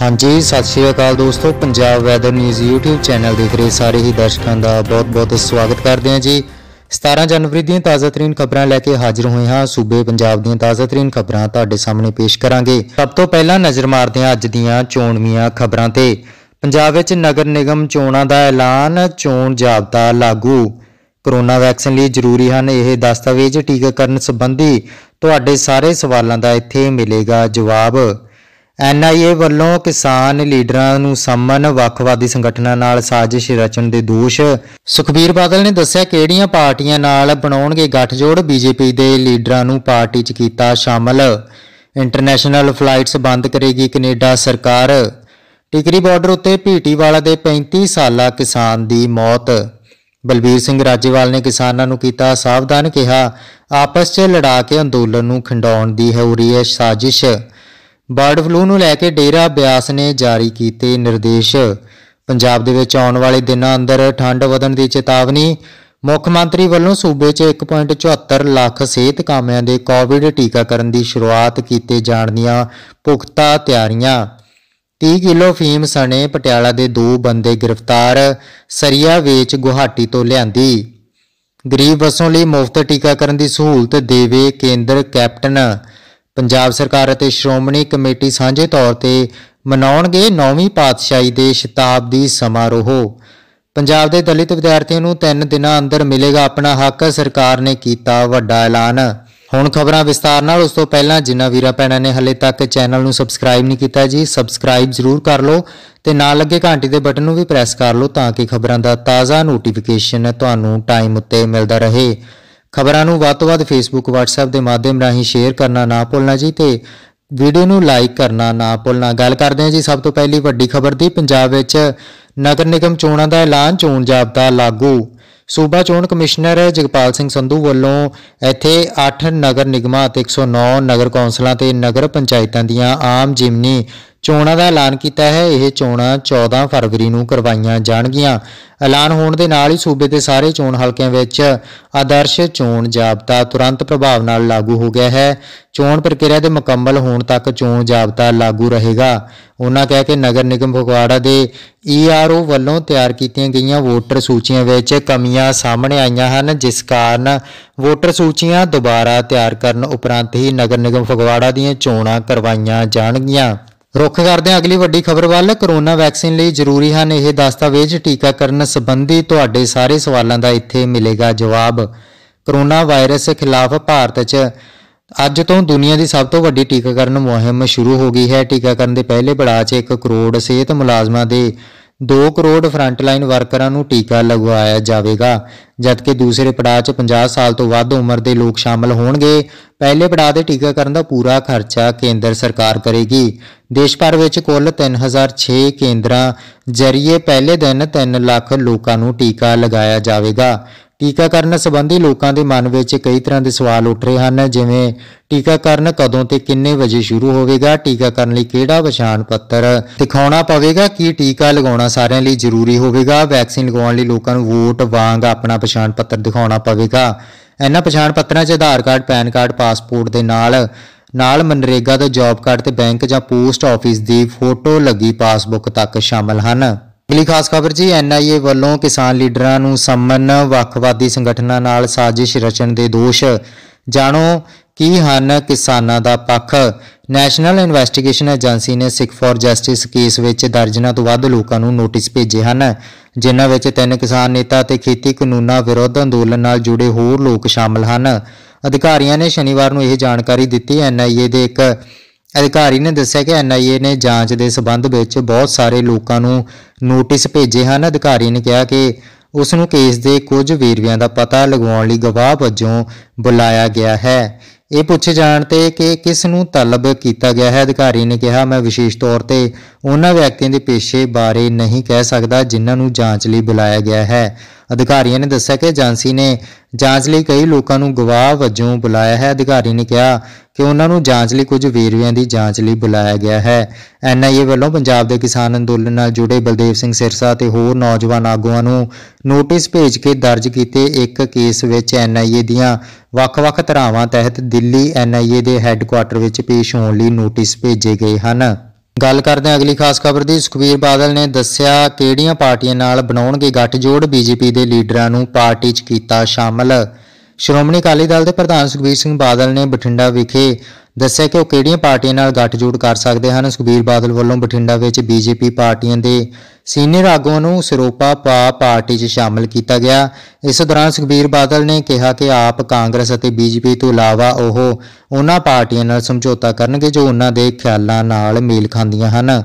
ਹਾਂਜੀ ਸਤਿ ਸ਼੍ਰੀ ਅਕਾਲ ਦੋਸਤੋ Punjab weather news YouTube channel ਦੇ ਰਹੇ ਸਾਰੇ ਹੀ ਦਰਸ਼ਕਾਂ ਦਾ ਬਹੁਤ-ਬਹੁਤ ਸਵਾਗਤ ਕਰਦੇ ਹਾਂ ਜੀ 17 ਜਨਵਰੀ ਦੀਆਂ ਤਾਜ਼ਾ ਤਰੀਨ ਖਬਰਾਂ ਲੈ ਕੇ ਹਾਜ਼ਰ ਹੋਏ ਹਾਂ ਸੂਬੇ ਪੰਜਾਬ ਦੀਆਂ ਤਾਜ਼ਾ ਤਰੀਨ ਖਬਰਾਂ ਤੁਹਾਡੇ ਸਾਹਮਣੇ ਪੇਸ਼ ਕਰਾਂਗੇ ਸਭ ਤੋਂ ਪਹਿਲਾਂ ਨਜ਼ਰ ਮਾਰਦੇ ਹਾਂ ਅੱਜ ਦੀਆਂ ਚੋਣਵੀਆਂ ਖਬਰਾਂ ਤੇ ਪੰਜਾਬ ਵਿੱਚ ਨਗਰ ਨਿਗਮ ਚੋਣਾਂ ਦਾ ਐਲਾਨ ਚੋਣ ਜਾਬਤਾ ਲਾਗੂ ਕਰੋਨਾ ਵੈਕਸੀਨ ਲਈ ਜ਼ਰੂਰੀ ਹਨ ਇਹ ਦਸਤਾਵੇਜ਼ ਟੀਕਾਕਰਨ ਸੰਬੰਧੀ ਤੁਹਾਡੇ ਸਾਰੇ ਸਵਾਲਾਂ ਦਾ ਇੱਥੇ ਮਿਲੇਗਾ ਜਵਾਬ ਐਨਆਈਏ ਵੱਲੋਂ ਕਿਸਾਨ ਲੀਡਰਾਂ ਨੂੰ ਸੰਮਨ ਵੱਖਵਾਦੀ ਸੰਗਠਨਾਂ ਨਾਲ ਸਾਜ਼ਿਸ਼ ਰਚਣ ਦੇ ਦੋਸ਼ ਸੁਖਬੀਰ ਬਾਦਲ ਨੇ ਦੱਸਿਆ ਕਿਹੜੀਆਂ ਪਾਰਟੀਆਂ ਨਾਲ ਬਣਾਉਣਗੇ ਗੱਠਜੋੜ ਬੀਜੇਪੀ ਦੇ ਲੀਡਰਾਂ ਨੂੰ ਪਾਰਟੀ 'ਚ ਕੀਤਾ ਸ਼ਾਮਲ ਇੰਟਰਨੈਸ਼ਨਲ ਫਲਾਈਟਸ ਬੰਦ ਕਰੇਗੀ ਕੈਨੇਡਾ ਸਰਕਾਰ ਟਿਕਰੀ ਬਾਰਡਰ ਉੱਤੇ ਵਾਲਾ ਦੇ 35 ਸਾਲਾ ਕਿਸਾਨ ਦੀ ਮੌਤ ਬਲਬੀਰ ਸਿੰਘ ਰਾਜੇਵਾਲ ਨੇ ਕਿਸਾਨਾਂ ਨੂੰ ਕੀਤਾ ਸਾਵਧਾਨ ਕਿਹਾ ਆਪਸ 'ਚ ਲੜਾ ਕੇ ਅੰਦੋਲਨ ਨੂੰ ਖੰਡਾਉਣ ਦੀ ਹੈ ਉਰੀਏ ਸਾਜ਼ਿਸ਼ ਬਰਡ ਫਲੂ ਨੂੰ ਲੈ ਕੇ ਡੇਰਾ ਬਿਆਸ ਨੇ ਜਾਰੀ ਕੀਤੇ ਨਿਰਦੇਸ਼ ਪੰਜਾਬ ਦੇ ਵਿੱਚ ਆਉਣ ਵਾਲੇ ਦਿਨਾਂ ਅੰਦਰ ਠੰਡ ਵਧਣ ਦੀ ਚੇਤਾਵਨੀ ਮੁੱਖ ਮੰਤਰੀ ਵੱਲੋਂ ਸੂਬੇ 'ਚ 1.74 ਲੱਖ ਸਿਹਤ ਕਾਮਿਆਂ ਦੇ ਕੋਵਿਡ ਟੀਕਾਕਰਨ ਦੀ ਸ਼ੁਰੂਆਤ ਕੀਤੇ ਜਾਣ ਦੀਆਂ ਪੁਖਤਾ ਤਿਆਰੀਆਂ 30 ਕਿਲੋ ਫੀਮ ਸਣੇ ਪਟਿਆਲਾ ਦੇ ਦੋ ਬੰਦੇ ਗ੍ਰਿਫਤਾਰ ਸਰੀਆ ਵੇਚ ਗੁਹਾਟੀ ਤੋਂ ਲਿਆਂਦੀ ਗਰੀਬ ਵਸੋਂ ਲਈ ਮੁਫਤ ਟੀਕਾਕਰਨ ਦੀ ਸਹੂਲਤ ਦੇਵੇ ਕੇਂਦਰ ਕੈਪਟਨ ਪੰਜਾਬ ਸਰਕਾਰ ਅਤੇ ਸ਼੍ਰੋਮਣੀ ਕਮੇਟੀ ਸਾਂਝੇ ਤੌਰ ਤੇ ਮਨਾਉਣਗੇ 9ਵੀਂ ਪਾਤਸ਼ਾਹੀ ਦੇ ਸ਼ਤਾਬਦੀ ਸਮਾਰੋਹ ਪੰਜਾਬ ਦੇ ਦਲਿਤ ਵਿਦਿਆਰਥੀਆਂ ਨੂੰ 3 ਦਿਨਾਂ ਅੰਦਰ ਮਿਲੇਗਾ ਆਪਣਾ ਹੱਕ ਸਰਕਾਰ ਨੇ ਕੀਤਾ ਵੱਡਾ ਐਲਾਨ ਹੁਣ ਖਬਰਾਂ ਵਿਸਤਾਰ ਨਾਲ ਉਸ ਤੋਂ ਪਹਿਲਾਂ ਜਿਨ੍ਹਾਂ ਵੀਰਾਂ ਭੈਣਾਂ ਨੇ ਹਲੇ ਤੱਕ ਚੈਨਲ ਨੂੰ ਸਬਸਕ੍ਰਾਈਬ ਨਹੀਂ ਕੀਤਾ ਜੀ ਸਬਸਕ੍ਰਾਈਬ ਜ਼ਰੂਰ ਕਰ ਲਓ ਤੇ ਨਾਲ ਲੱਗੇ ਘੰਟੀ ਦੇ ਬਟਨ ਨੂੰ ਵੀ ਪ੍ਰੈਸ ਕਰ ਲਓ ਤਾਂ ਕਿ ਖਬਰਾਂ ਦਾ ਤਾਜ਼ਾ ਨੋਟੀਫਿਕੇਸ਼ਨ ਤੁਹਾਨੂੰ ਟਾਈਮ ਉੱਤੇ ਮਿਲਦਾ ਰਹੇ ਖਬਰਾਂ ਨੂੰ ਵੱਧ ਤੋਂ ਵੱਧ ਫੇਸਬੁੱਕ WhatsApp ਦੇ ਮਾਧਿਅਮ ਰਾਹੀਂ ਸ਼ੇਅਰ ਕਰਨਾ ਨਾ ਭੁੱਲਣਾ ਜੀ ਤੇ ਵੀਡੀਓ ਨੂੰ ਲਾਈਕ ਕਰਨਾ ਨਾ ਭੁੱਲਣਾ ਗੱਲ ਕਰਦੇ ਹਾਂ ਜੀ ਸਭ ਤੋਂ ਪਹਿਲੀ ਵੱਡੀ ਖਬਰ ਦੀ ਪੰਜਾਬ ਵਿੱਚ ਨਗਰ ਨਿਗਮ ਚੋਣਾਂ ਦਾ ਐਲਾਨ ਚੋਣ ਜਾਬਤਾ ਲਾਗੂ ਸੂਬਾ ਚੋਣ ਕਮਿਸ਼ਨਰ ਜਗਪਾਲ ਸਿੰਘ ਸੰਧੂ ਵੱਲੋਂ ਇੱਥੇ 8 ਨਗਰ ਨਿਗਮਾਂ ਅਤੇ 109 ਨਗਰ ਕੌਂਸਲਾਂ ਤੇ ਨਗਰ ਪੰਚਾਇਤਾਂ ਦੀਆਂ ਆਮ ਜਿਮਨੀ ਚੋਣਾਂ ਦਾ ਐਲਾਨ ਕੀਤਾ ਹੈ ਇਹ ਚੋਣਾਂ 14 ਫਰਵਰੀ ਨੂੰ ਕਰਵਾਈਆਂ ਜਾਣਗੀਆਂ ਐਲਾਨ ਹੋਣ ਦੇ ਨਾਲ ਹੀ ਸੂਬੇ ਦੇ ਸਾਰੇ ਚੋਣ ਹਲਕਿਆਂ ਵਿੱਚ ਆਦਰਸ਼ ਚੋਣ ਜਾਬਤਾ ਤੁਰੰਤ ਪ੍ਰਭਾਵ ਨਾਲ ਲਾਗੂ ਹੋ ਗਿਆ ਹੈ ਚੋਣ ਪ੍ਰਕਿਰਿਆ ਦੇ ਮੁਕੰਮਲ ਹੋਣ ਤੱਕ ਚੋਣ ਜਾਬਤਾ ਲਾਗੂ ਰਹੇਗਾ ਉਹਨਾਂ ਕਹਿ ਕੇ ਨਗਰ ਨਿਗਮ ਫਗਵਾੜਾ ਦੇ ਈਆਰਓ ਵੱਲੋਂ ਤਿਆਰ ਕੀਤੀਆਂ ਗਈਆਂ ਵੋਟਰ ਸੂਚੀਆਂ ਵਿੱਚ ਕਮੀਆਂ ਸਾਹਮਣੇ ਆਈਆਂ ਹਨ ਜਿਸ ਕਾਰਨ ਵੋਟਰ ਸੂਚੀਆਂ ਦੁਬਾਰਾ ਤਿਆਰ ਕਰਨ ਉਪਰੰਤ ਹੀ ਨਗਰ ਨਿਗਮ ਫਗਵਾੜਾ ਦੀਆਂ ਚੋਣਾਂ ਕਰਵਾਈਆਂ ਜਾਣਗੀਆਂ ਰੁੱਖ ਕਰਦੇ ਹਾਂ ਅਗਲੀ ਵੱਡੀ ਖਬਰ ਵੱਲ ਕਰੋਨਾ ਵੈਕਸੀਨ ਲਈ ਜ਼ਰੂਰੀ ਹਨ ਇਹ ਦਸਤਾਵੇਜ਼ ਟੀਕਾਕਰਨ ਸੰਬੰਧੀ ਤੁਹਾਡੇ ਸਾਰੇ ਸਵਾਲਾਂ ਦਾ ਇੱਥੇ ਮਿਲੇਗਾ ਜਵਾਬ ਕਰੋਨਾ ਵਾਇਰਸ ਖਿਲਾਫ ਭਾਰਤ 'ਚ ਅੱਜ ਤੋਂ ਦੁਨੀਆ ਦੀ ਸਭ ਤੋਂ ਵੱਡੀ ਟੀਕਾਕਰਨ ਮੁਹਿੰਮ ਸ਼ੁਰੂ ਹੋ ਗਈ ਹੈ ਟੀਕਾਕਰਨ ਦੇ ਪਹਿਲੇ ਪੜਾਅ 'ਚ 1 ਕਰੋੜ ਸਿਹਤ ਮੁਲਾਜ਼ਮਾਂ ਦੇ 2 ਕਰੋੜ ਫਰੰਟਲਾਈਨ ਵਰਕਰਾਂ ਨੂੰ ਟੀਕਾ ਲਗਵਾਇਆ ਜਾਵੇਗਾ ਜਦਕਿ ਦੂਸਰੇ ਪੜਾਅ 'ਚ 50 ਸਾਲ ਤੋਂ ਵੱਧ ਉਮਰ ਦੇ ਲੋਕ ਸ਼ਾਮਲ ਹੋਣਗੇ ਪਹਿਲੇ ਪੜਾਅ ਦੇ ਟੀਕਾਕਰਨ ਦਾ ਪੂਰਾ ਖਰਚਾ ਕੇਂਦਰ ਸਰਕਾਰ ਕਰੇਗੀ ਦੇਸ਼ ਭਰ ਵਿੱਚ ਕੁੱਲ 3006 ਕੇਂਦਰਾਂ ਜ਼ਰੀਏ ਪਹਿਲੇ ਦਿਨ 3 ਲੱਖ ਲੋਕਾਂ ਨੂੰ ਟੀਕਾ ਲਗਾਇਆ ਜਾਵੇਗਾ ਟੀਕਾਕਰਨ ਸੰਬੰਧੀ ਲੋਕਾਂ ਦੇ ਮਨ ਵਿੱਚ ਕਈ ਤਰ੍ਹਾਂ ਦੇ ਸਵਾਲ ਉੱਠ ਰਹੇ ਹਨ ਜਿਵੇਂ ਟੀਕਾਕਰਨ ਕਦੋਂ ਤੇ ਕਿੰਨੇ ਵਜੇ ਸ਼ੁਰੂ ਹੋਵੇਗਾ ਟੀਕਾਕਰਨ ਲਈ ਕਿਹੜਾ ਪਛਾਣ ਪੱਤਰ ਦਿਖਾਉਣਾ ਪਵੇਗਾ ਕੀ ਟੀਕਾ ਲਗਾਉਣਾ ਸਾਰਿਆਂ ਲਈ ਜ਼ਰੂਰੀ ਹੋਵੇਗਾ ਵੈਕਸੀਨ ਲਗਾਉਣ ਲਈ ਲੋਕਾਂ ਨੂੰ ਵੋਟ ਵਾਂਗ ਆਪਣਾ ਪਛਾਣ ਪੱਤਰ ਦਿਖਾਉਣਾ ਪਵੇਗਾ ਇਹਨਾਂ ਪਛਾਣ ਪੱਤਰਾਂ 'ਚ Aadhaar card PAN card passport ਦੇ ਨਾਲ ਨਾਲ ਮਨਰੇਗਾ ਦਾ ਜੌਬ ਕਾਰਡ ਤੇ ਬੈਂਕ ਜਾਂ ਪੋਸਟ ਆਫਿਸ ਦੀ ਫੋਟੋ ਲੱਗੀ ਪਾਸਬੁੱਕ ਤੱਕ ਸ਼ਾਮਲ ਹਨ ਅਗਲੀ ਖਾਸ ਖਬਰ ਜੀ ਐਨਆਈਏ ਵੱਲੋਂ ਕਿਸਾਨ ਲੀਡਰਾਂ ਨੂੰ ਸੰਮਨ ਵੱਖਵਾਦੀ ਸੰਗਠਨਾਂ ਨਾਲ ਸਾਜ਼ਿਸ਼ ਰਚਣ ਦੇ ਦੋਸ਼ ਜਾਣੋ ਕੀ ਹਨ ਕਿਸਾਨਾਂ ਦਾ ਪੱਖ ਨੈਸ਼ਨਲ ਇਨਵੈਸਟੀਗੇਸ਼ਨ ਏਜੰਸੀ ਨੇ ਸਿਕ ਫਾਰ ਜਸਟਿਸ ਕੇਸ ਵਿੱਚ ਦਰਜਨਾਂ ਤੋਂ ਵੱਧ ਲੋਕਾਂ ਨੂੰ ਨੋਟਿਸ ਭੇਜੇ ਹਨ ਜਿਨ੍ਹਾਂ ਵਿੱਚ ਤਿੰਨ ਕਿਸਾਨ ਨੇਤਾ ਤੇ ਖੇਤੀ ਕਾਨੂੰਨਾਂ ਵਿਰੋਧ ਅੰਦੋਲਨ ਨਾਲ ਜੁੜੇ ਹੋਰ ਲੋਕ ਸ਼ਾਮਲ ਹਨ ਅਧਿਕਾਰੀਆਂ ਨੇ ਸ਼ਨੀਵਾਰ ਨੂੰ ਇਹ ਜਾਣਕਾਰੀ ਦਿੱਤੀ ਐਨਆਈਏ ਦੇ ਇੱਕ ਅਧਿਕਾਰੀ ਨੇ ਦੱਸਿਆ ਕਿ ਐਨਆਈਏ ਨੇ ਜਾਂਚ ਦੇ ਸਬੰਧ ਵਿੱਚ ਬਹੁਤ ਸਾਰੇ ਲੋਕਾਂ ਨੂੰ ਨੋਟਿਸ ਭੇਜੇ ਹਨ ਅਧਿਕਾਰੀ ਨੇ ਕਿਹਾ ਕਿ ਉਸ ਨੂੰ ਕੇਸ ਦੇ ਕੁਝ ਵੇਰਵਿਆਂ ਦਾ ਪਤਾ ਲਗਾਉਣ ਲਈ ਗਵਾਹ ਵਜੋਂ ਬੁਲਾਇਆ ਗਿਆ ਹੈ ਇਹ ਪੁੱਛੇ ਜਾਣ ਤੇ ਕਿ ਕਿਸ ਨੂੰ ਤਲਬ ਕੀਤਾ ਗਿਆ ਹੈ ਅਧਿਕਾਰੀ ਨੇ ਕਿਹਾ ਮੈਂ ਵਿਸ਼ੇਸ਼ ਤੌਰ ਤੇ ਉਹਨਾਂ ਵਿਅਕਤੀਆਂ ਦੇ ਪੇਸ਼ੇ ਬਾਰੇ ਨਹੀਂ ਕਹਿ ਸਕਦਾ ਜਿਨ੍ਹਾਂ ਨੂੰ ਜਾਂਚ ਲਈ ਬੁਲਾਇਆ ਗਿਆ ਹੈ ਅਧਿਕਾਰੀਆਂ ਨੇ ਦੱਸਿਆ ਕਿ ਏਜੰਸੀ ਨੇ ਜਾਂਚ ਲਈ ਕਈ ਲੋਕਾਂ ਨੂੰ ਗਵਾਹ ਵਜੋਂ ਬੁਲਾਇਆ ਹੈ ਅਧਿਕਾਰੀ ਨੇ ਕਿਹਾ ਕਿ ਉਹਨਾਂ ਨੂੰ ਜਾਂਚ ਲਈ ਕੁਝ ਵੇਰਵਿਆਂ ਦੀ ਜਾਂਚ ਲਈ ਬੁਲਾਇਆ ਗਿਆ ਹੈ ਐਨਆਈਏ ਵੱਲੋਂ ਪੰਜਾਬ ਦੇ ਕਿਸਾਨ ਅੰਦੋਲਨ ਨਾਲ ਜੁੜੇ ਬਲਦੇਵ ਸਿੰਘ ਸਿਰਸਾ ਤੇ ਹੋਰ ਨੌਜਵਾਨ ਆਗੂਆਂ ਨੂੰ ਨੋਟਿਸ ਭੇਜ ਕੇ ਦਰਜ ਕੀਤੇ ਇੱਕ ਕੇਸ ਵਿੱਚ ਐਨਆਈਏ ਦੀਆਂ ਵੱਖ-ਵੱਖ ਧਾਰਾਵਾਂ ਤਹਿਤ ਦਿੱਲੀ ਐਨਆਈਏ ਦੇ ਹੈੱਡਕੁਆਰਟਰ ਵਿੱਚ ਪੇਸ਼ ਹੋਣ ਲਈ ਨੋਟਿਸ ਭੇਜੇ ਗਏ ਹਨ ਗੱਲ ਕਰਦੇ ਹਾਂ ਅਗਲੀ ਖਾਸ ਖਬਰ ਦੀ ਸੁਖਬੀਰ ਬਾਦਲ ਨੇ ਦੱਸਿਆ ਕਿਹੜੀਆਂ ਪਾਰਟੀਆਂ ਨਾਲ ਬਣਾਉਣਗੇ ਗੱਠਜੋੜ ਬੀਜੇਪੀ ਦੇ ਲੀਡਰਾਂ ਨੂੰ ਪਾਰਟੀ 'ਚ ਕੀਤਾ ਸ਼ਾਮਲ ਸ਼੍ਰੋਮਣੀ ਅਕਾਲੀ ਦਲ ਦੇ ਪ੍ਰਧਾਨ ਸੁਖਬੀਰ ਸਿੰਘ ਬਾਦਲ ਨੇ ਬਠਿੰਡਾ ਵਿਖੇ ਦੱਸਿਆ ਕਿ ਉਹ ਕਿਹੜੀਆਂ ਪਾਰਟੀਆਂ ਨਾਲ ਗੱਠਜੋੜ ਕਰ ਸਕਦੇ ਹਨ ਸੁਖਬੀਰ ਬਾਦਲ ਵੱਲੋਂ ਬਠਿੰਡਾ ਵਿੱਚ ਬੀਜੇਪੀ ਪਾਰਟੀਆਂ ਦੇ ਸੀਨੀਅਰ ਆਗੂਆਂ ਨੂੰ ਸਿਰੋਪਾ ਪਾ ਪਾਰਟੀ 'ਚ ਸ਼ਾਮਲ ਕੀਤਾ ਗਿਆ ਇਸ ਦੌਰਾਨ ਸੁਖਬੀਰ ਬਾਦਲ ਨੇ ਕਿਹਾ ਕਿ ਆਪ ਕਾਂਗਰਸ ਅਤੇ ਬੀਜੇਪੀ ਤੋਂ ਇਲਾਵਾ ਉਹ ਉਹਨਾਂ ਪਾਰਟੀਆਂ ਨਾਲ ਸਮਝੌਤਾ ਕਰਨਗੇ ਜੋ ਉਹਨਾਂ ਦੇ ਖਿਆਲਾਂ ਨਾਲ ਮੇਲ ਖਾਂਦੀਆਂ ਹਨ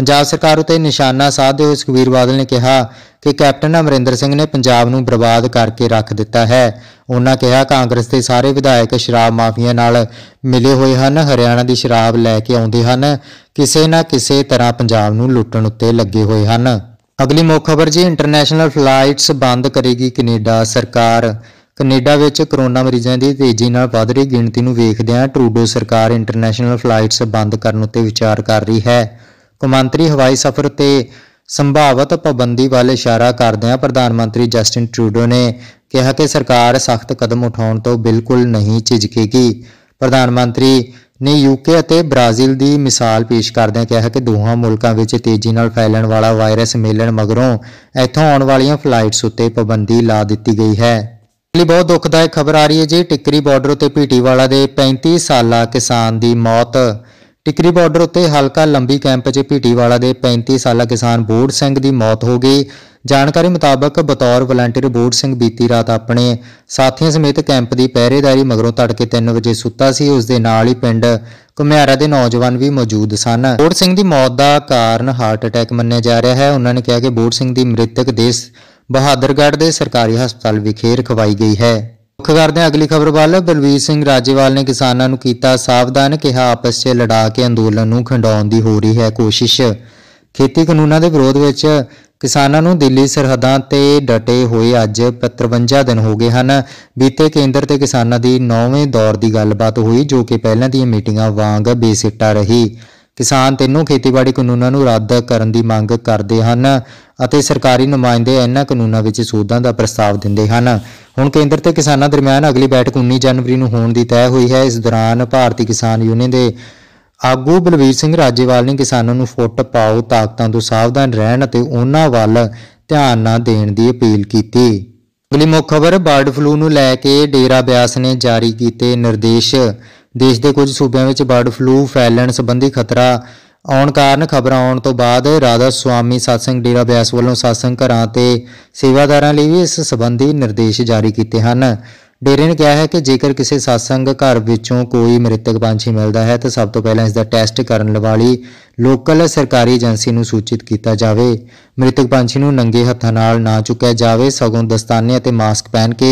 ਪੰਜਾਬ ਸਰਕਾਰ ਉਤੇ ਨਿਸ਼ਾਨਾ ਸਾਧਦੇ ਹੋਏ ਸੁਖਵੀਰ ਬਾਦਲ ਨੇ ਕਿਹਾ ਕਿ ਕੈਪਟਨ ਅਮਰਿੰਦਰ ਸਿੰਘ ਨੇ ਪੰਜਾਬ ਨੂੰ ਬਰਬਾਦ ਕਰਕੇ ਰੱਖ ਦਿੱਤਾ ਹੈ ਉਹਨਾਂ ਕਿਹਾ ਕਾਂਗਰਸ ਦੇ ਸਾਰੇ ਵਿਧਾਇਕ ਸ਼ਰਾਬ ਮਾਫੀਆ ਨਾਲ ਮਿਲੇ ਹੋਏ ਹਨ ਹਰਿਆਣਾ ਦੀ ਸ਼ਰਾਬ ਲੈ ਕੇ ਆਉਂਦੇ ਹਨ ਕਿਸੇ ਨਾ ਕਿਸੇ ਤਰ੍ਹਾਂ ਪੰਜਾਬ ਨੂੰ ਲੁੱਟਣ ਉੱਤੇ ਲੱਗੇ ਹੋਏ ਹਨ ਅਗਲੀ ਮੁੱਖ ਖਬਰ ਜੀ ਇੰਟਰਨੈਸ਼ਨਲ ਫਲਾਈਟਸ ਬੰਦ ਕਰੇਗੀ ਕੈਨੇਡਾ ਸਰਕਾਰ ਕੈਨੇਡਾ ਵਿੱਚ ਕਰੋਨਾ ਮਰੀਜ਼ਾਂ ਦੀ ਤੇਜ਼ੀ ਨਾਲ ਵਧ ਰਹੀ ਗਿਣਤੀ ਨੂੰ ਵੇਖਦਿਆਂ ਟਰੂਡੋ ਸਰਕਾਰ ਇੰਟਰਨੈਸ਼ਨਲ ਫਲਾਈਟਸ ਬੰਦ ਕਰਨ ਉੱਤੇ ਵਿਚਾਰ ਕਰ ਰਹੀ ਹੈ ਕੁਮਾਂਤਰੀ ਹਵਾਈ ਸਫ਼ਰ ਤੇ ਸੰਭਾਵਤ ਪਾਬੰਦੀ ਵੱਲ ਇਸ਼ਾਰਾ ਕਰਦਿਆਂ ਪ੍ਰਧਾਨ ਮੰਤਰੀ ਜਸਟਿਨ ਟਰੂਡੋ ਨੇ ਕਿਹਾ ਕਿ ਸਰਕਾਰ ਸਖਤ ਕਦਮ ਉਠਾਉਣ ਤੋਂ ਬਿਲਕੁਲ ਨਹੀਂ ਝਿਜਕੇਗੀ ਪ੍ਰਧਾਨ ਮੰਤਰੀ ਨੇ ਯੂਕੇ ਅਤੇ ਬ੍ਰਾਜ਼ੀਲ ਦੀ ਮਿਸਾਲ ਪੇਸ਼ ਕਰਦਿਆਂ ਕਿਹਾ ਕਿ ਦੋਹਾਂ ਮੁਲਕਾਂ ਵਿੱਚ ਤੇਜ਼ੀ ਨਾਲ ਫੈਲਣ ਵਾਲਾ ਵਾਇਰਸ ਮਿਲਣ ਮਗਰੋਂ ਇੱਥੋਂ ਆਉਣ ਵਾਲੀਆਂ ਫਲਾਈਟਸ ਉੱਤੇ ਪਾਬੰਦੀ ਲਾ ਦਿੱਤੀ ਗਈ ਹੈ ਲਈ ਬਹੁਤ ਦੁੱਖਦਾਇਕ ਖਬਰ ਆ ਰਹੀ ਹੈ ਜੀ ਟਿੱਕਰੀ ਬਾਰਡਰ ਉਤੇ ਪੀਟੀਵਾਲਾ ਦੇ 35 ਸਾਲਾ ਕਿਸਾਨ ਦੀ ਮੌਤ ਟਿਕਰੀ ਬਾਰਡਰ ਉੱਤੇ ਹਲਕਾ ਲੰਬੀ ਕੈਂਪ 'ਚ ਵਾਲਾ ਦੇ 35 ਸਾਲਾ ਕਿਸਾਨ ਬੋੜ ਸਿੰਘ ਦੀ ਮੌਤ ਹੋ ਗਈ ਜਾਣਕਾਰੀ ਮੁਤਾਬਕ ਬਤੌਰ ਵਲੰਟੀਅਰ ਬੋੜ ਸਿੰਘ ਬੀਤੀ ਰਾਤ ਆਪਣੇ ਸਾਥੀਆਂ ਸਮੇਤ ਕੈਂਪ ਦੀ ਪਹਿਰੇਦਾਰੀ ਮਗਰੋਂ ਤੜਕੇ 3 ਵਜੇ ਸੁੱਤਾ ਸੀ ਉਸ ਦੇ ਨਾਲ ਹੀ ਪਿੰਡ ਕੁਮਿਆਰਾ ਦੇ ਨੌਜਵਾਨ ਵੀ ਮੌਜੂਦ ਸਨ ਬੋੜ ਸਿੰਘ ਦੀ ਮੌਤ ਦਾ ਕਾਰਨ ਹਾਰਟ ਅਟੈਕ ਮੰਨਿਆ ਜਾ ਰਿਹਾ ਹੈ ਉਹਨਾਂ ਨੇ ਕਿਹਾ ਕਿ ਬੋੜ ਸਿੰਘ ਦੀ ਮ੍ਰਿਤਕ ਦੇਸ ਬਹਾਦਰਗੜ੍ਹ ਦੇ ਸਰਕਾਰੀ ਹਸਪਤਾਲ ਵਿਖੇ ਰਖਵਾਈ ਗਈ ਹੈ ਮੁੱਖ ਕਰਦੇ ਹਾਂ ਅਗਲੀ ਖਬਰ ਵੱਲ ਬਲਵੀਰ ਸਿੰਘ ਰਾਜੇਵਾਲ ਨੇ ਕਿਸਾਨਾਂ ਨੂੰ ਕੀਤਾ ਸਾਵਧਾਨ ਕਿਹਾ ਆਪਸ 'ਚ ਲੜਾ ਕੇ ਅੰਦੋਲਨ ਨੂੰ ਖੰਡਾਉਣ ਦੀ ਹੋ ਰਹੀ ਹੈ ਕੋਸ਼ਿਸ਼ ਖੇਤੀ ਕਾਨੂੰਨਾਂ ਦੇ ਵਿਰੋਧ ਵਿੱਚ ਕਿਸਾਨਾਂ ਨੂੰ ਦਿੱਲੀ ਸਰਹੱਦਾਂ ਤੇ ਡਟੇ ਹੋਏ ਅੱਜ 55 ਦਿਨ ਹੋ ਗਏ ਹਨ ਬੀਤੇ ਕੇਂਦਰ ਤੇ ਕਿਸਾਨਾਂ ਦੀ 9ਵੇਂ ਦੌਰ ਦੀ ਗੱਲਬਾਤ ਹੋਈ ਜੋ ਕਿ ਪਹਿਲਾਂ ਦੀਆਂ ਮੀਟਿੰਗਾਂ ਵਾਂਗ ਬੇਸਿੱਟਾ ਰਹੀ ਕਿਸਾਨ ਤਿੰਨੋਂ ਖੇਤੀਬਾੜੀ ਕਾਨੂੰਨਾਂ ਨੂੰ ਰੱਦ ਕਰਨ ਦੀ ਮੰਗ ਕਰਦੇ ਹਨ ਅਤੇ ਸਰਕਾਰੀ ਨੁਮਾਇੰਦੇ ਇਹਨਾਂ ਕਾਨੂੰਨਾਂ ਵਿੱਚ ਸੋਧਾਂ ਦਾ ਪ੍ਰਸਤਾਵ ਦਿੰਦੇ ਹਨ ਹੁਣ ਕੇਂਦਰ ਤੇ ਕਿਸਾਨਾਂ ਦਰਮਿਆਨ ਅਗਲੀ ਬੈਠਕ 19 ਜਨਵਰੀ ਨੂੰ ਹੋਣ ਦੀ ਤੈਅ ਹੋਈ ਹੈ ਇਸ ਦੌਰਾਨ ਭਾਰਤੀ ਕਿਸਾਨ ਯੂਨੀਅਨ ਦੇ ਆਗੂ ਬਲਵੀਰ ਸਿੰਘ ਰਾਜੇਵਾਲ ਨੇ ਕਿਸਾਨਾਂ ਨੂੰ ਫੁੱਟ ਪਾਓ ਤਾਕਤਾਂ ਤੋਂ ਸਾਵਧਾਨ ਰਹਿਣ ਅਤੇ ਉਹਨਾਂ ਵੱਲ ਧਿਆਨ ਨਾ ਦੇਣ ਦੀ ਅਪੀਲ ਕੀਤੀ ਅਗਲੀ ਮੁੱਖ ਖਬਰ ਬਰਡ ਫਲੂ ਨੂੰ ਲੈ ਕੇ ਡੇਰਾ ਬਿਆਸ ਨੇ ਜਾਰੀ ਕੀਤੇ ਨਿਰਦੇਸ਼ ਦੇਸ਼ ਦੇ ਕੁਝ ਸੂਬਿਆਂ ਵਿੱਚ ਬਰਡ ਫਲੂ ਫੈਲਣ ਸੰਬੰਧੀ ਖਤਰਾ ਆਉਣ ਕਾਰਨ ਖਬਰ ਆਉਣ ਤੋਂ ਬਾਅਦ ਰਾਧਾ ਸੁਆਮੀ ਸਾਸੰਗ ਡੇਰਾ ਬਿਆਸ ਵੱਲੋਂ ਸਾਸੰਗ ਘਰਾਂ ਤੇ ਸੇਵਾਦਾਰਾਂ ਲਈ ਵੀ ਇਸ ਸੰਬੰਧੀ ਨਿਰਦੇਸ਼ ਜਾਰੀ ਕੀਤੇ ਹਨ ਡੇਰੇ ਨੇ ਕਿਹਾ ਹੈ ਕਿ ਜੇਕਰ ਕਿਸੇ satsang ਘਰ ਵਿੱਚੋਂ ਕੋਈ ਮ੍ਰਿਤਕ ਪੰਛੀ ਮਿਲਦਾ ਹੈ ਤਾਂ ਸਭ ਤੋਂ ਪਹਿਲਾਂ ਇਸ ਦਾ ਟੈਸਟ ਕਰਨ ਵਾਲੀ ਲੋਕਲ ਸਰਕਾਰੀ ਏਜੰਸੀ ਨੂੰ ਸੂਚਿਤ ਕੀਤਾ ਜਾਵੇ ਮ੍ਰਿਤਕ ਪੰਛੀ ਨੂੰ ਨੰਗੇ ਹੱਥਾਂ ਨਾਲ ਨਾ ਚੁੱਕਿਆ ਜਾਵੇ ਸਗੋਂ ਦਸਤਾਨੇ ਅਤੇ ਮਾਸਕ ਪਹਿਨ ਕੇ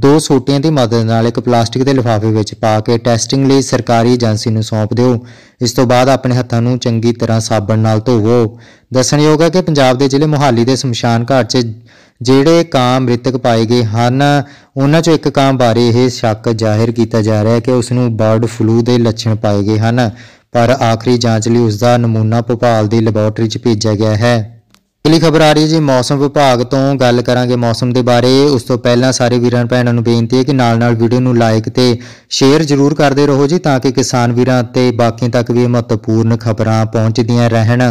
ਦੋ ਸੋਟੀਆਂ ਦੀ ਮਦਦ ਨਾਲ ਇੱਕ ਪਲਾਸਟਿਕ ਦੇ ਲਿਫਾਫੇ ਵਿੱਚ ਪਾ ਕੇ ਟੈਸਟਿੰਗ ਲਈ ਸਰਕਾਰੀ ਏਜੰਸੀ ਨੂੰ ਸੌਂਪ ਦਿਓ ਇਸ ਤੋਂ ਬਾਅਦ ਆਪਣੇ ਹੱਥਾਂ ਨੂੰ ਚੰਗੀ ਤਰ੍ਹਾਂ ਸਾਬਣ ਨਾਲ ਧੋਵੋ ਦੱਸਣਯੋਗ ਹੈ ਕਿ ਪੰਜਾਬ ਦੇ ਜ਼ਿਲ੍ਹੇ ਮੁਹਾਲੀ ਦੇ ਸ਼ਮਸ਼ਾਨ ਘਾਟ 'ਚ ਜਿਹੜੇ ਕਾਂ ਮ੍ਰਿਤਕ ਪਾਏ ਗਏ ਹਨ ਉਹਨਾਂ 'ਚੋਂ ਇੱਕ ਕਾਂ ਬਾਰੇ ਇਹ ਸ਼ੱਕ ਜ਼ਾਹਿਰ ਕੀਤਾ ਜਾ ਰਿਹਾ ਹੈ ਕਿ ਉਸ ਨੂੰ ਬਰਡ ਫਲੂ ਦੇ ਲੱਛਣ ਪਾਏ ਗਏ ਹਨ ਪਰ ਆਖਰੀ ਜਾਂਚ ਲਈ ਉਸ ਦਾ ਨਮੂਨਾ ਭੋਪਾਲ ਦੀ ਲੈਬਾਰਟਰੀ 'ਚ ਭੇਜਿਆ ਗਿਆ ਹੈ ਅਗਲੀ ਖਬਰ ਆ ਰਹੀ ਜੀ ਮੌਸਮ ਵਿਭਾਗ ਤੋਂ ਗੱਲ ਕਰਾਂਗੇ ਮੌਸਮ ਦੇ ਬਾਰੇ ਉਸ ਤੋਂ ਪਹਿਲਾਂ ਸਾਰੇ ਵੀਰਾਂ ਭੈਣਾਂ ਨੂੰ ਬੇਨਤੀ ਹੈ ਕਿ ਨਾਲ-ਨਾਲ ਵੀਡੀਓ ਨੂੰ ਲਾਈਕ ਤੇ ਸ਼ੇਅਰ ਜ਼ਰੂਰ ਕਰਦੇ ਰਹੋ ਜੀ ਤਾਂ ਕਿ ਕਿਸਾਨ ਵੀਰਾਂ ਤੇ ਬਾਕੀਆਂ ਤੱਕ ਵੀ ਇਹ ਮਹੱਤਵਪੂਰਨ ਖਬਰਾਂ ਪਹੁੰਚਦੀਆਂ ਰਹਿਣ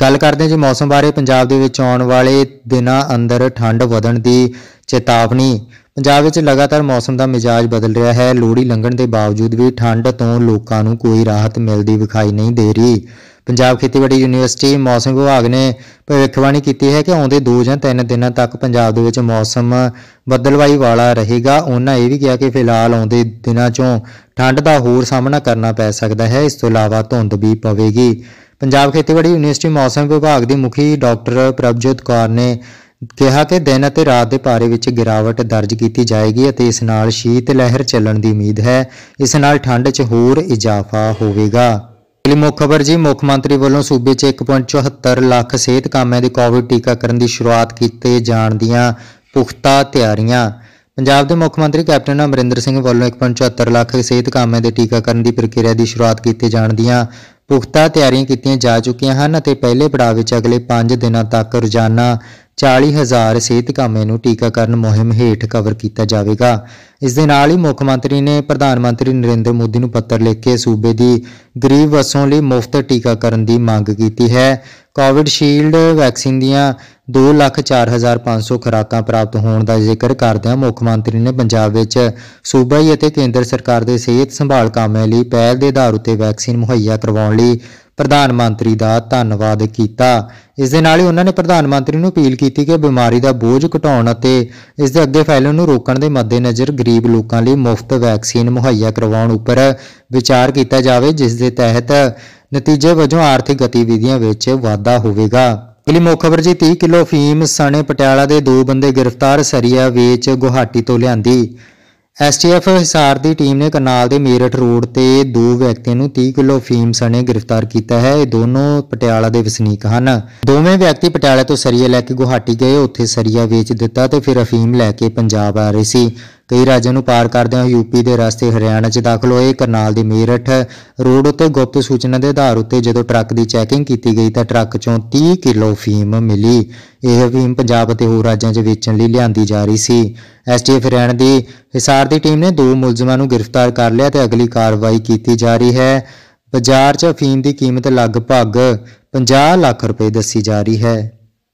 ਗੱਲ ਕਰਦੇ ਹਾਂ ਜੀ ਮੌਸਮ ਬਾਰੇ ਪੰਜਾਬ ਦੇ ਵਿੱਚ ਆਉਣ ਵਾਲੇ ਦਿਨਾਂ ਅੰਦਰ ਠੰਡ ਵਧਣ ਦੀ ਚੇਤਾਵਨੀ ਪੰਜਾਬ ਵਿੱਚ ਲਗਾਤਾਰ ਮੌਸਮ ਦਾ ਮਿਜਾਜ ਬਦਲ ਰਿਹਾ ਹੈ ਲੋਹੜੀ ਲੰਘਣ ਦੇ ਬਾਵਜੂਦ ਵੀ ਠੰਡ ਤੋਂ ਲੋਕਾਂ ਨੂੰ ਕੋਈ ਰਾਹਤ ਮਿਲਦੀ ਵਿਖਾਈ ਨਹੀਂ ਦੇ ਰਹੀ ਪੰਜਾਬ ਖੇਤੀਬਾੜੀ ਯੂਨੀਵਰਸਿਟੀ ਮੌਸਮ ਵਿਭਾਗ ਨੇ ਭਵਿੱਖਬਾਣੀ ਕੀਤੀ ਹੈ ਕਿ ਆਉਂਦੇ 2 ਜਾਂ 3 ਦਿਨਾਂ ਤੱਕ ਪੰਜਾਬ ਦੇ ਵਿੱਚ ਮੌਸਮ ਬੱਦਲਵਾਈ ਵਾਲਾ ਰਹੇਗਾ ਉਹਨਾਂ ਇਹ ਵੀ ਕਿਹਾ ਕਿ ਫਿਲਹਾਲ ਆਉਂਦੇ ਦਿਨਾਂ 'ਚੋਂ ਠੰਡ ਦਾ ਹੋਰ ਸਾਹਮਣਾ ਕਰਨਾ ਪੈ ਸਕਦਾ ਹੈ ਇਸ ਤੋਂ ਇਲਾਵਾ ਧੁੰਦ ਵੀ ਪਵੇਗੀ ਪੰਜਾਬ ਖੇਤੀਬਾੜੀ ਯੂਨੀਵਰਸਿਟੀ ਮੌਸਮ ਵਿਭਾਗ ਦੀ ਮੁਖੀ ਡਾਕਟਰ ਪ੍ਰਭਜੋਤ ਕੌਰ ਨੇ ਕਿਹਾ ਕਿ ਦਿਨ ਅਤੇ ਰਾਤ ਦੇ ਪਾਰੇ ਵਿੱਚ ਗਿਰਾਵਟ ਦਰਜ ਕੀਤੀ ਜਾਏਗੀ ਅਤੇ ਇਸ ਨਾਲ ਸ਼ੀਤ ਲਹਿਰ ਚੱਲਣ ਦੀ ਉਮੀਦ ਹੈ ਇਸ ਨਾਲ ਠੰਡ 'ਚ ਹੋਰ ਇਜ਼ਾਫਾ ਹੋਵੇਗਾ ਅਗਲੀ ਮੁੱਖ ਖਬਰ ਜੀ ਮੁੱਖ ਮੰਤਰੀ ਵੱਲੋਂ ਸੂਬੇ 'ਚ 1.74 ਲੱਖ ਸਿਹਤ ਕਾਮਿਆਂ ਦੇ ਕੋਵਿਡ ਟੀਕਾਕਰਨ ਦੀ ਸ਼ੁਰੂਆਤ ਕੀਤੇ ਜਾਣ ਦੀਆਂ ਪੁਖਤਾ ਤਿਆਰੀਆਂ ਪੰਜਾਬ ਦੇ ਮੁੱਖ ਮੰਤਰੀ ਕੈਪਟਨ ਅਮਰਿੰਦਰ ਸਿੰਘ ਵੱਲੋਂ 1.74 ਲੱਖ ਸਿਹਤ ਕਾਮਿਆਂ ਦੇ ਟੀਕਾਕਰਨ ਦੀ ਪ੍ਰਕਿਰਿਆ ਦੀ ਸ਼ੁਰੂਆਤ ਕੀਤੇ ਜਾਣ ਦੀਆਂ ਪੁਖਤਾ ਤਿਆਰੀਆਂ ਕੀਤੀਆਂ ਜਾ ਚੁੱਕੀਆਂ ਹਨ ਅਤੇ ਪਹਿਲੇ ਪੜਾਅ ਵਿੱਚ ਅਗਲੇ 5 ਦਿਨਾਂ ਤੱਕ ਰੋਜ਼ਾਨਾ 40000 ਸਿਹਤ ਕਾਮੇ ਨੂੰ ਟੀਕਾਕਰਨ ਮੁਹਿੰਮ ਹੇਠ ਕਵਰ ਕੀਤਾ ਜਾਵੇਗਾ ਇਸ ਦੇ ਨਾਲ ਹੀ ਮੁੱਖ ਮੰਤਰੀ ਨੇ ਪ੍ਰਧਾਨ ਮੰਤਰੀ ਨਰਿੰਦਰ ਮੋਦੀ ਨੂੰ ਪੱਤਰ ਲਿਖ ਕੇ ਸੂਬੇ ਦੀ ਗਰੀਬ ਵਸੋਂ ਲਈ ਮੁਫਤ ਟੀਕਾਕਰਨ ਦੀ ਮੰਗ ਕੀਤੀ ਹੈ ਕੋਵਿਡ ਸ਼ੀਲਡ ਵੈਕਸੀਨ ਦੀਆਂ 204500 ਖੁਰਾਕਾਂ ਪ੍ਰਾਪਤ ਹੋਣ ਦਾ ਜ਼ਿਕਰ ਕਰਦਿਆਂ ਮੁੱਖ ਮੰਤਰੀ ਨੇ ਪੰਜਾਬ ਵਿੱਚ ਸੂਬਾਈ ਅਤੇ ਕੇਂਦਰ ਸਰਕਾਰ ਦੇ ਸਿਹਤ ਸੰਭਾਲ ਕਾਮਿਆਂ ਲਈ ਪਹਿਲ ਦੇ ਆਧਾਰ ਉੱਤੇ ਵੈਕਸੀਨ ਮੁਹੱਈਆ ਕਰਵਾਉਣ ਬਣਾਉਣ ਲਈ ਪ੍ਰਧਾਨ ਮੰਤਰੀ ਦਾ ਧੰਨਵਾਦ ਕੀਤਾ ਇਸ ਦੇ ਨਾਲ ਹੀ ਉਹਨਾਂ ਨੇ ਪ੍ਰਧਾਨ ਮੰਤਰੀ ਨੂੰ ਅਪੀਲ ਕੀਤੀ ਕਿ ਬਿਮਾਰੀ ਦਾ ਬੋਝ ਘਟਾਉਣ ਅਤੇ ਇਸ ਦੇ ਅੱਗੇ ਫੈਲਣ ਨੂੰ ਰੋਕਣ ਦੇ ਮੱਦੇਨਜ਼ਰ ਗਰੀਬ ਲੋਕਾਂ ਲਈ ਮੁਫਤ ਵੈਕਸੀਨ ਮੁਹੱਈਆ ਕਰਵਾਉਣ ਉੱਪਰ ਵਿਚਾਰ ਕੀਤਾ ਜਾਵੇ ਜਿਸ ਦੇ ਤਹਿਤ ਨਤੀਜੇ ਵਜੋਂ ਆਰਥਿਕ ਗਤੀਵਿਧੀਆਂ ਵਿੱਚ ਵਾਧਾ ਹੋਵੇਗਾ ਅਗਲੀ ਮੁੱਖ ਖਬਰ ਜੀ 30 ਕਿਲੋ ਫੀਮ ਸਣੇ ਪਟਿਆਲਾ ਦੇ ਦੋ ਬੰਦੇ ਗ੍ਰਿਫਤਾਰ ਸਰੀਆ ਵੇਚ ਗੁਹਾਟੀ ਤੋਂ ਲਿਆਂਦੀ ਐਸਟੀਐਫ ਹਿਸਾਰ ਦੀ ਟੀਮ ਨੇ ਕਰਨਾਲ ਦੇ ਮੇਰਠ ਰੋਡ ਤੇ ਦੋ ਵਿਅਕਤੀਆਂ ਨੂੰ 30 ਕਿਲੋ ਫੀਮ ਸਣੇ ਗ੍ਰਿਫਤਾਰ ਕੀਤਾ ਹੈ ਇਹ ਦੋਨੋਂ ਪਟਿਆਲਾ ਦੇ ਵਸਨੀਕ ਹਨ ਦੋਵੇਂ ਵਿਅਕਤੀ ਪਟਿਆਲਾ ਤੋਂ ਸਰੀਆ ਲੈ ਕੇ ਗੁਹਾਟੀ ਗਏ ਉੱਥੇ ਸਰੀਆ ਵੇਚ ਦਿੱਤਾ ਤੇ ਫਿਰ ਅਫੀਮ ਲੈ ਕੇ ਪੰਜਾਬ ਆ ਰਹੇ ਸੀ ਕਈ ਰਾਜਾਂ ਨੂੰ ਪਾਰ ਕਰਦਿਆਂ ਹੋਏ ਯੂਪੀ ਦੇ ਰਸਤੇ ਹਰਿਆਣਾ 'ਚ ਦਾਖਲ ਹੋਏ ਕਰਨਾਲ ਦੀ ਮੇਰਠ ਰੋਡ ਉੱਤੇ ਗੁਪਤ ਸੂਚਨਾ ਦੇ ਆਧਾਰ ਉੱਤੇ ਜਦੋਂ ਟਰੱਕ ਦੀ ਚੈਕਿੰਗ ਕੀਤੀ ਗਈ ਤਾਂ ਟਰੱਕ 'ਚੋਂ 30 ਕਿਲੋ ਫੀਮ ਮਿਲੀ ਇਹ ਫੀਮ ਪੰਜਾਬ ਅਤੇ ਹੋਰ ਰਾਜਾਂ 'ਚ ਵੇਚਣ ਲਈ ਲਿਆਂਦੀ ਜਾ ਰਹੀ ਸੀ ਐਸਟੀਐਫ ਹਰਿਆਣਾ ਦੀ ਹਿਸਾਰ ਦੀ ਟੀਮ ਨੇ ਦੋ ਮੁਲਜ਼ਮਾਂ ਨੂੰ ਗ੍ਰਿਫਤਾਰ ਕਰ ਲਿਆ ਤੇ ਅਗਲੀ ਕਾਰਵਾਈ ਕੀਤੀ ਜਾ ਰਹੀ ਹੈ ਬਾਜ਼ਾਰ 'ਚ ਫੀਮ ਦੀ ਕੀਮਤ ਲਗਭਗ 50 ਲੱਖ ਰੁਪਏ ਦੱਸੀ ਜਾ ਰਹੀ ਹੈ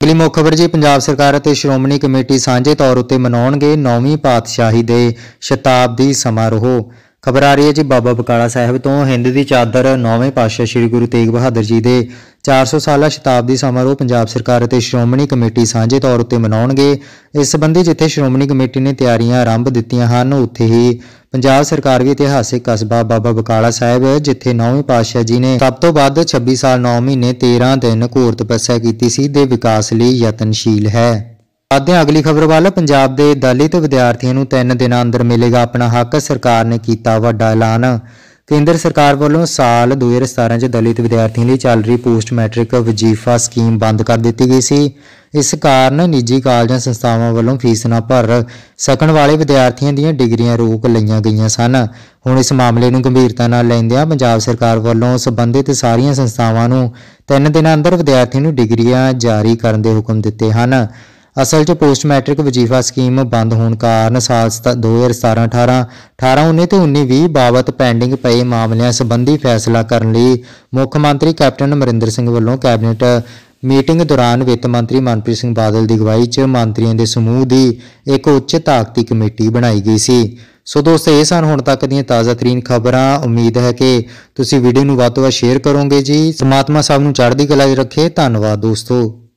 ਅਗਲੀ ਮੁੱਖ ਖਬਰ ਜੀ ਪੰਜਾਬ ਸਰਕਾਰ ਅਤੇ ਸ਼੍ਰੋਮਣੀ ਕਮੇਟੀ ਸਾਂਝੇ ਤੌਰ ਉੱਤੇ ਮਨਾਉਣਗੇ 9ਵੀਂ ਪਾਤਸ਼ਾਹੀ ਦੇ ਸ਼ਤਾਬਦੀ ਸਮਾਰੋਹ ਖਬਰ ਆ ਰਹੀ ਹੈ ਜੀ ਬਾਬਾ ਬਕਾਲਾ ਸਾਹਿਬ ਤੋਂ ਹਿੰਦ ਦੀ ਚਾਦਰ 9ਵੇਂ ਪਾਤਸ਼ਾਹ ਸ੍ਰੀ ਗੁਰੂ ਤੇਗ ਬਹਾਦਰ ਜੀ ਦੇ 400 ਸਾਲਾ ਸ਼ਤਾਬਦੀ ਸਮਾਰੋਹ ਪੰਜਾਬ ਸਰਕਾਰ ਅਤੇ ਸ਼੍ਰੋਮਣੀ ਕਮੇਟੀ ਸਾਂਝੇ ਤੌਰ ਉੱਤੇ ਮਨਾਉਣਗੇ ਇਸ ਸੰਬੰਧੀ ਜਿੱਥੇ ਸ਼੍ਰੋਮਣੀ ਕਮੇਟੀ ਨੇ ਤਿਆਰੀਆਂ ਆਰੰਭ ਦਿੱਤੀਆਂ ਹਨ ਉੱਥੇ ਹੀ ਪੰਜਾਬ ਸਰਕਾਰ ਵੀ ਇਤਿਹਾਸਿਕ ਕਸਬਾ ਬਾਬਾ ਬਕਾਲਾ ਸਾਹਿਬ ਜਿੱਥੇ ਨੌਵੇਂ ਪਾਤਸ਼ਾਹ ਜੀ ਨੇ ਸਭ ਤੋਂ ਵੱਧ 26 ਸਾਲ 9 ਮਹੀਨੇ 13 ਦਿਨ ਘੋਰ ਤਪੱਸਿਆ ਕੀਤੀ ਸੀ ਦੇ ਵਿਕਾਸ ਲਈ ਯਤਨਸ਼ੀਲ ਹੈ ਆਦੇ ਅਗਲੀ ਖਬਰ ਵੱਲ ਪੰਜਾਬ ਦੇ ਦਲਿਤ ਵਿਦਿਆਰਥੀਆਂ ਨੂੰ 3 ਦਿਨਾਂ ਅੰਦਰ ਮਿਲੇਗਾ ਆਪਣਾ ਹੱਕ ਸਰਕਾਰ ਨੇ ਕੀਤਾ ਵੱਡਾ ਐਲਾਨ ਕੇਂਦਰ ਸਰਕਾਰ ਵੱਲੋਂ ਸਾਲ 2017 ਚ ਦਲਿਤ ਵਿਦਿਆਰਥੀਆਂ ਲਈ ਚੱਲ ਰਹੀ ਪੋਸਟ ਮੈਟ੍ਰਿਕ ਵਜੀਫਾ ਸਕੀਮ ਬੰਦ ਕਰ ਦਿੱਤੀ ਗਈ ਸੀ ਇਸ ਕਾਰਨ ਨਿੱਜੀ ਕਾਲਜਾਂ ਸੰਸਥਾਵਾਂ ਵੱਲੋਂ ਫੀਸ ਨਾ ਭਰ ਸਕਣ ਵਾਲੇ ਵਿਦਿਆਰਥੀਆਂ ਦੀਆਂ ਡਿਗਰੀਆਂ ਰੋਕ ਲਈਆਂ ਗਈਆਂ ਸਨ ਹੁਣ ਇਸ ਮਾਮਲੇ ਨੂੰ ਗੰਭੀਰਤਾ ਨਾਲ ਲੈਂਦਿਆਂ ਪੰਜਾਬ ਸਰਕਾਰ ਵੱਲੋਂ ਸਬੰਧਿਤ ਸਾਰੀਆਂ ਸੰਸਥਾਵਾਂ ਨੂੰ 3 ਦਿਨਾਂ ਅੰਦਰ ਵਿਦਿਆਰਥੀਆਂ ਨੂੰ ਡਿਗਰੀਆਂ ਜਾਰੀ ਕਰਨ ਦੇ ਹੁਕਮ ਦਿੱਤੇ ਹਨ ਅਸਲ 'ਚ ਪੋਸਟ ਮੈਟ੍ਰਿਕ ਵਜੀਫਾ ਸਕੀਮ ਬੰਦ ਹੋਣ ਕਾਰਨ ਸਾਲ 2017-18 18-19 ਤੇ 19-20 ਬਾਬਤ ਪੈਂਡਿੰਗ ਪਏ ਮਾਮਲਿਆਂ ਸੰਬੰਧੀ ਫੈਸਲਾ ਕਰਨ ਲਈ ਮੁੱਖ ਮੰਤਰੀ ਕੈਪਟਨ ਅਮਰਿੰਦਰ ਸਿੰਘ ਵੱਲੋਂ ਕੈਬਨਿਟ ਮੀਟਿੰਗ ਦੌਰਾਨ ਵਿੱਤ ਮੰਤਰੀ ਮਨਪ੍ਰੀਤ ਸਿੰਘ ਬਾਦਲ ਦੀ ਅਗਵਾਈ 'ਚ ਮੰਤਰੀਆਂ ਦੇ ਸਮੂਹ ਦੀ ਇੱਕ ਉੱਚ ਤਾਕਤੀ ਕਮੇਟੀ ਬਣਾਈ ਗਈ ਸੀ ਸੋ ਦੋਸਤੋ ਇਹ ਸਨ ਹੁਣ ਤੱਕ ਦੀਆਂ ਤਾਜ਼ਾ ਤਰੀਨ ਖਬਰਾਂ ਉਮੀਦ ਹੈ ਕਿ ਤੁਸੀਂ ਵੀਡੀਓ ਨੂੰ ਵੱਧ ਤੋਂ ਵੱਧ ਸ਼ੇਅਰ ਕਰੋਗੇ ਜੀ ਸਮਾਤਮਾ ਸਾਹਿਬ ਨੂੰ ਚੜ੍ਹਦੀ ਕਲਾ ਜੀ ਰੱਖੇ ਧੰਨਵਾਦ ਦੋਸਤੋ